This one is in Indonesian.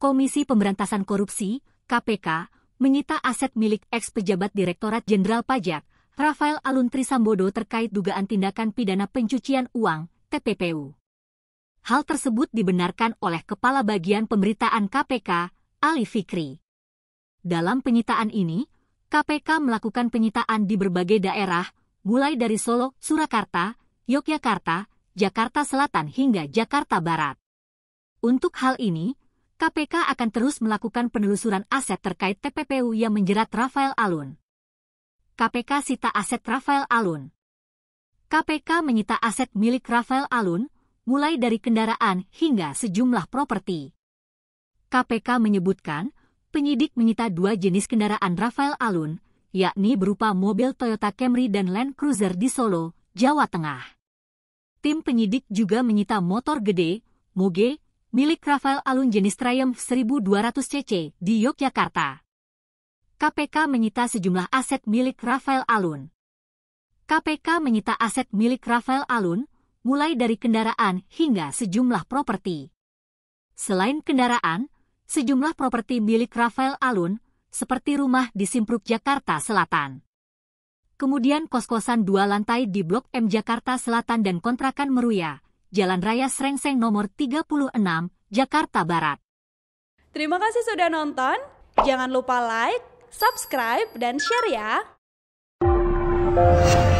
Komisi Pemberantasan Korupsi, KPK, menyita aset milik ex-pejabat Direktorat Jenderal Pajak, Rafael Aluntri Sambodo terkait dugaan tindakan pidana pencucian uang, TPPU. Hal tersebut dibenarkan oleh Kepala Bagian Pemberitaan KPK, Ali Fikri. Dalam penyitaan ini, KPK melakukan penyitaan di berbagai daerah, mulai dari Solo, Surakarta, Yogyakarta, Jakarta Selatan hingga Jakarta Barat. Untuk hal ini, KPK akan terus melakukan penelusuran aset terkait TPPU yang menjerat Rafael Alun. KPK sita aset Rafael Alun. KPK menyita aset milik Rafael Alun, mulai dari kendaraan hingga sejumlah properti. KPK menyebutkan, penyidik menyita dua jenis kendaraan Rafael Alun, yakni berupa mobil Toyota Camry dan Land Cruiser di Solo, Jawa Tengah. Tim penyidik juga menyita motor gede, moge, milik Rafael Alun jenis Triumph 1200 cc di Yogyakarta. KPK menyita sejumlah aset milik Rafael Alun. KPK menyita aset milik Rafael Alun, mulai dari kendaraan hingga sejumlah properti. Selain kendaraan, sejumlah properti milik Rafael Alun, seperti rumah di Simpruk, Jakarta Selatan. Kemudian kos-kosan dua lantai di Blok M Jakarta Selatan dan kontrakan Meruya, Jalan Raya Srengseng nomor 36, Jakarta Barat. Terima kasih sudah nonton. Jangan lupa like, subscribe, dan share ya.